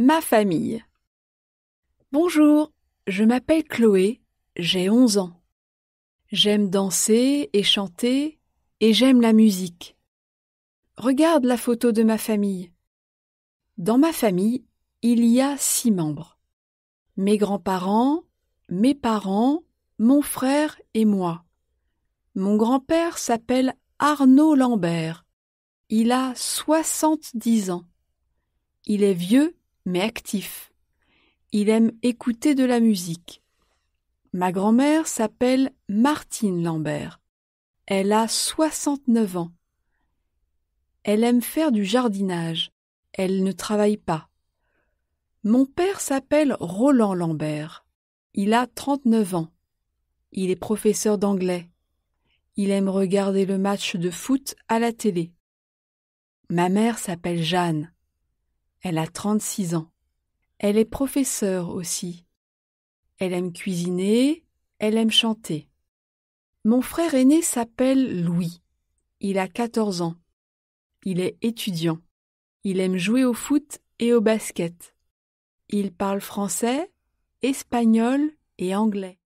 Ma famille. Bonjour, je m'appelle Chloé, j'ai 11 ans. J'aime danser et chanter et j'aime la musique. Regarde la photo de ma famille. Dans ma famille, il y a six membres. Mes grands-parents, mes parents, mon frère et moi. Mon grand-père s'appelle Arnaud Lambert. Il a soixante-dix ans. Il est vieux mais actif. Il aime écouter de la musique. Ma grand-mère s'appelle Martine Lambert. Elle a 69 ans. Elle aime faire du jardinage. Elle ne travaille pas. Mon père s'appelle Roland Lambert. Il a 39 ans. Il est professeur d'anglais. Il aime regarder le match de foot à la télé. Ma mère s'appelle Jeanne. Elle a 36 ans. Elle est professeure aussi. Elle aime cuisiner, elle aime chanter. Mon frère aîné s'appelle Louis. Il a 14 ans. Il est étudiant. Il aime jouer au foot et au basket. Il parle français, espagnol et anglais.